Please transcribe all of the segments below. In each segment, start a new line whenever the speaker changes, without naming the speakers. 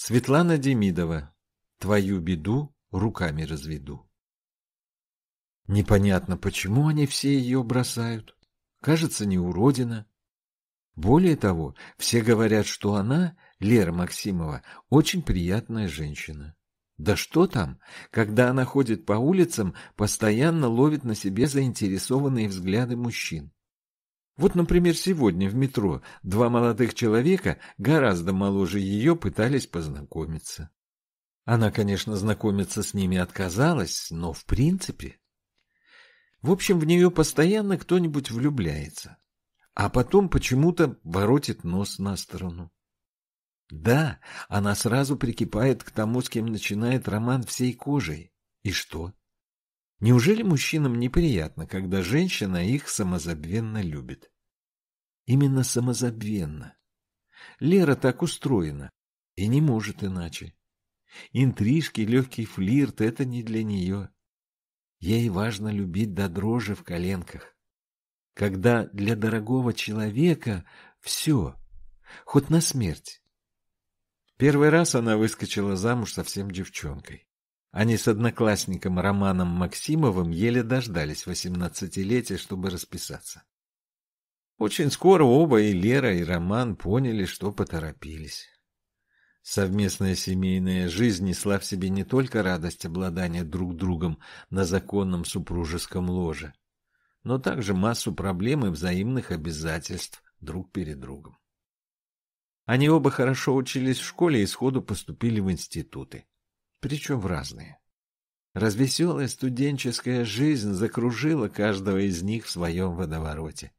Светлана Демидова. Твою беду руками разведу. Непонятно, почему они все ее бросают. Кажется, не уродина. Более того, все говорят, что она, Лера Максимова, очень приятная женщина. Да что там, когда она ходит по улицам, постоянно ловит на себе заинтересованные взгляды мужчин. Вот, например, сегодня в метро два молодых человека, гораздо моложе ее, пытались познакомиться. Она, конечно, знакомиться с ними отказалась, но в принципе... В общем, в нее постоянно кто-нибудь влюбляется, а потом почему-то воротит нос на сторону. Да, она сразу прикипает к тому, с кем начинает роман всей кожей. И что? Неужели мужчинам неприятно, когда женщина их самозабвенно любит? Именно самозабвенно. Лера так устроена и не может иначе. Интрижки, легкий флирт — это не для нее. Ей важно любить до дрожи в коленках. Когда для дорогого человека все, хоть на смерть. Первый раз она выскочила замуж совсем девчонкой. Они с одноклассником Романом Максимовым еле дождались восемнадцатилетия, чтобы расписаться. Очень скоро оба, и Лера, и Роман, поняли, что поторопились. Совместная семейная жизнь несла в себе не только радость обладания друг другом на законном супружеском ложе, но также массу проблем и взаимных обязательств друг перед другом. Они оба хорошо учились в школе и сходу поступили в институты причем в разные. Развеселая студенческая жизнь закружила каждого из них в своем водовороте.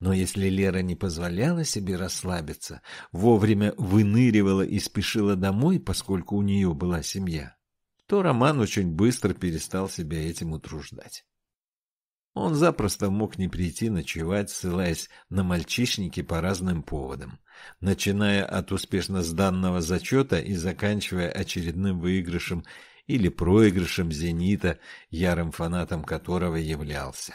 Но если Лера не позволяла себе расслабиться, вовремя выныривала и спешила домой, поскольку у нее была семья, то Роман очень быстро перестал себя этим утруждать. Он запросто мог не прийти ночевать, ссылаясь на мальчишники по разным поводам начиная от успешно сданного зачета и заканчивая очередным выигрышем или проигрышем «Зенита», ярым фанатом которого являлся.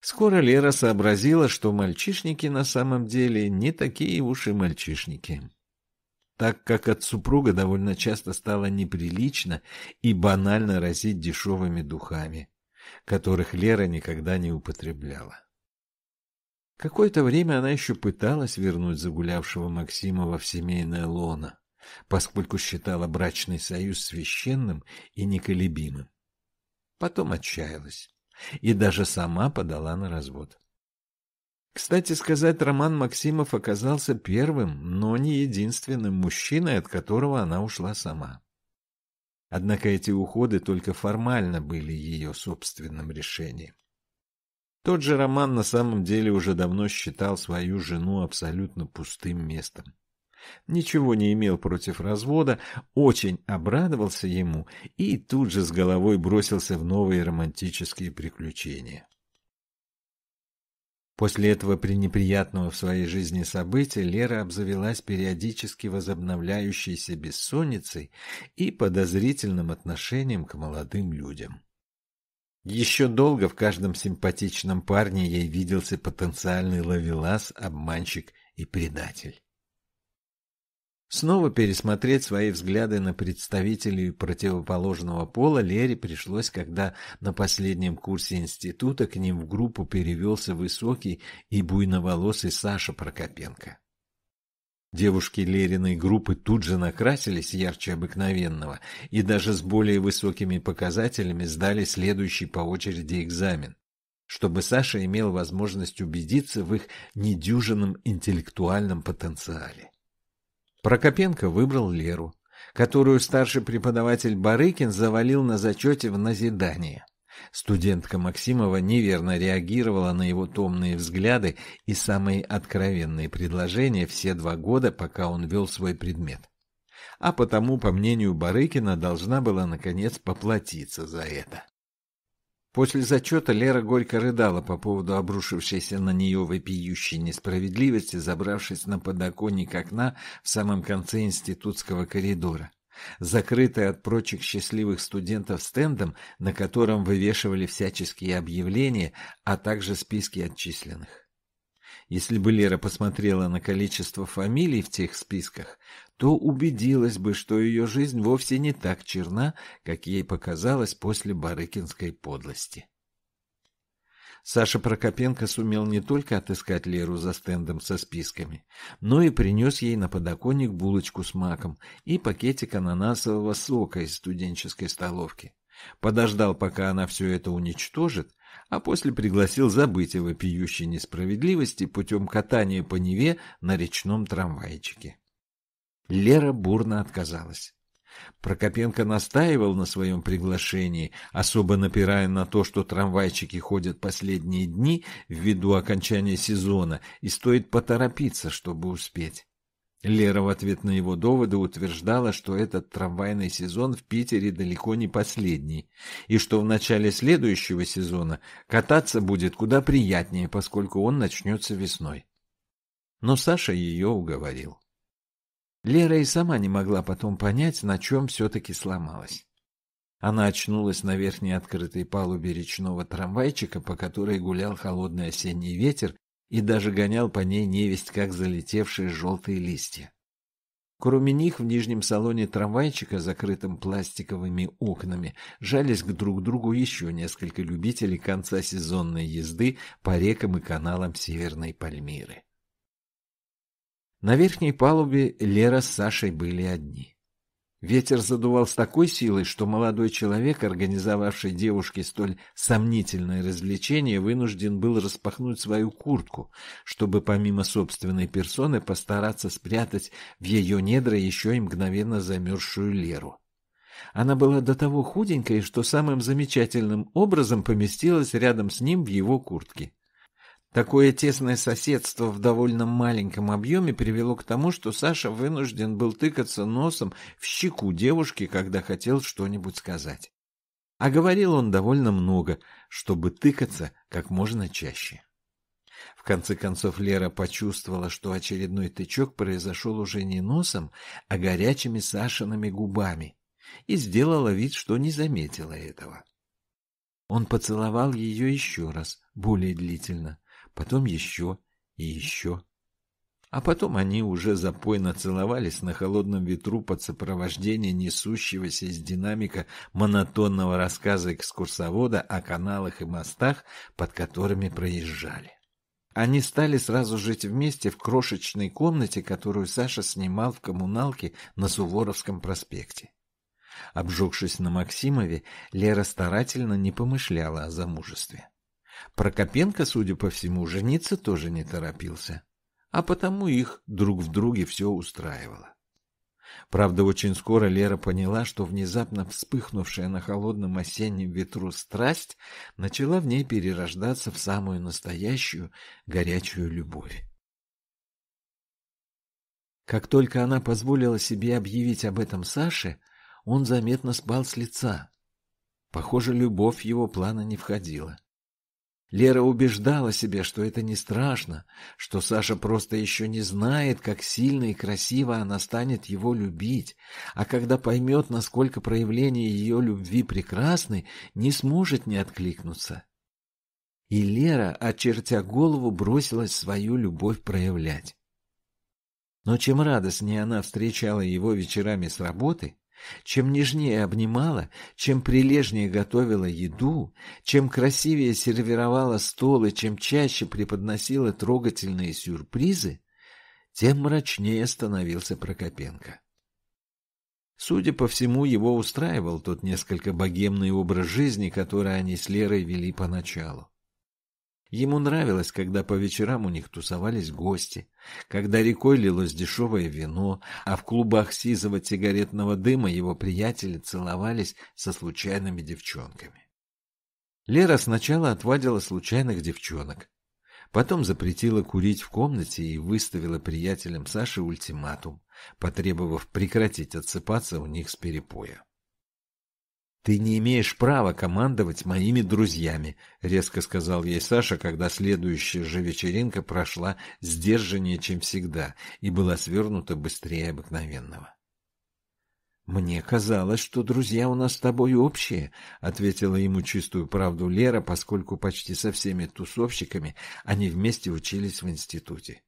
Скоро Лера сообразила, что мальчишники на самом деле не такие уж и мальчишники. Так как от супруга довольно часто стало неприлично и банально разить дешевыми духами, которых Лера никогда не употребляла. Какое-то время она еще пыталась вернуть загулявшего Максимова в семейное лоно, поскольку считала брачный союз священным и неколебимым. Потом отчаялась и даже сама подала на развод. Кстати сказать, Роман Максимов оказался первым, но не единственным мужчиной, от которого она ушла сама. Однако эти уходы только формально были ее собственным решением. Тот же Роман на самом деле уже давно считал свою жену абсолютно пустым местом. Ничего не имел против развода, очень обрадовался ему и тут же с головой бросился в новые романтические приключения. После этого пренеприятного в своей жизни события Лера обзавелась периодически возобновляющейся бессонницей и подозрительным отношением к молодым людям. Еще долго в каждом симпатичном парне ей виделся потенциальный ловелас, обманщик и предатель. Снова пересмотреть свои взгляды на представителей противоположного пола Лере пришлось, когда на последнем курсе института к ним в группу перевелся высокий и буйноволосый Саша Прокопенко. Девушки Лериной группы тут же накрасились ярче обыкновенного и даже с более высокими показателями сдали следующий по очереди экзамен, чтобы Саша имел возможность убедиться в их недюжинном интеллектуальном потенциале. Прокопенко выбрал Леру, которую старший преподаватель Барыкин завалил на зачете в назидание. Студентка Максимова неверно реагировала на его томные взгляды и самые откровенные предложения все два года, пока он вел свой предмет. А потому, по мнению Барыкина, должна была, наконец, поплатиться за это. После зачета Лера горько рыдала по поводу обрушившейся на нее вопиющей несправедливости, забравшись на подоконник окна в самом конце институтского коридора закрытый от прочих счастливых студентов стендом, на котором вывешивали всяческие объявления, а также списки отчисленных. Если бы Лера посмотрела на количество фамилий в тех списках, то убедилась бы, что ее жизнь вовсе не так черна, как ей показалось после барыкинской подлости. Саша Прокопенко сумел не только отыскать Леру за стендом со списками, но и принес ей на подоконник булочку с маком и пакетик ананасового сока из студенческой столовки. Подождал, пока она все это уничтожит, а после пригласил забыть о вопиющей несправедливости путем катания по Неве на речном трамвайчике. Лера бурно отказалась. Прокопенко настаивал на своем приглашении, особо напирая на то, что трамвайчики ходят последние дни ввиду окончания сезона, и стоит поторопиться, чтобы успеть. Лера в ответ на его доводы утверждала, что этот трамвайный сезон в Питере далеко не последний, и что в начале следующего сезона кататься будет куда приятнее, поскольку он начнется весной. Но Саша ее уговорил. Лера и сама не могла потом понять, на чем все-таки сломалась. Она очнулась на верхней открытой палубе речного трамвайчика, по которой гулял холодный осенний ветер и даже гонял по ней невесть, как залетевшие желтые листья. Кроме них в нижнем салоне трамвайчика, закрытым пластиковыми окнами, жались к друг другу еще несколько любителей конца сезонной езды по рекам и каналам Северной Пальмиры. На верхней палубе Лера с Сашей были одни. Ветер задувал с такой силой, что молодой человек, организовавший девушке столь сомнительное развлечение, вынужден был распахнуть свою куртку, чтобы помимо собственной персоны постараться спрятать в ее недра еще и мгновенно замерзшую Леру. Она была до того худенькой, что самым замечательным образом поместилась рядом с ним в его куртке. Такое тесное соседство в довольно маленьком объеме привело к тому, что Саша вынужден был тыкаться носом в щеку девушки, когда хотел что-нибудь сказать. А говорил он довольно много, чтобы тыкаться как можно чаще. В конце концов Лера почувствовала, что очередной тычок произошел уже не носом, а горячими Сашиными губами, и сделала вид, что не заметила этого. Он поцеловал ее еще раз, более длительно, потом еще и еще. А потом они уже запойно целовались на холодном ветру под сопровождение несущегося из динамика монотонного рассказа экскурсовода о каналах и мостах, под которыми проезжали. Они стали сразу жить вместе в крошечной комнате, которую Саша снимал в коммуналке на Суворовском проспекте. Обжегшись на Максимове, Лера старательно не помышляла о замужестве. Прокопенко, судя по всему, жениться тоже не торопился, а потому их друг в друге все устраивало. Правда, очень скоро Лера поняла, что внезапно вспыхнувшая на холодном осеннем ветру страсть начала в ней перерождаться в самую настоящую горячую любовь. Как только она позволила себе объявить об этом Саше, он заметно спал с лица. Похоже, любовь в его планы не входила. Лера убеждала себя, что это не страшно, что Саша просто еще не знает, как сильно и красиво она станет его любить, а когда поймет, насколько проявление ее любви прекрасны, не сможет не откликнуться. И Лера, очертя голову, бросилась свою любовь проявлять. Но чем радостнее она встречала его вечерами с работы, чем нежнее обнимала, чем прилежнее готовила еду, чем красивее сервировала стол и чем чаще преподносила трогательные сюрпризы, тем мрачнее становился Прокопенко. Судя по всему, его устраивал тот несколько богемный образ жизни, который они с Лерой вели поначалу. Ему нравилось, когда по вечерам у них тусовались гости, когда рекой лилось дешевое вино, а в клубах сизого сигаретного дыма его приятели целовались со случайными девчонками. Лера сначала отвадила случайных девчонок, потом запретила курить в комнате и выставила приятелям Саши ультиматум, потребовав прекратить отсыпаться у них с перепоя. «Ты не имеешь права командовать моими друзьями», — резко сказал ей Саша, когда следующая же вечеринка прошла сдержаннее, чем всегда, и была свернута быстрее обыкновенного. «Мне казалось, что друзья у нас с тобой общие», — ответила ему чистую правду Лера, поскольку почти со всеми тусовщиками они вместе учились в институте.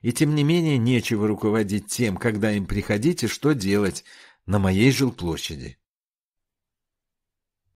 «И тем не менее нечего руководить тем, когда им приходить и что делать на моей жилплощади».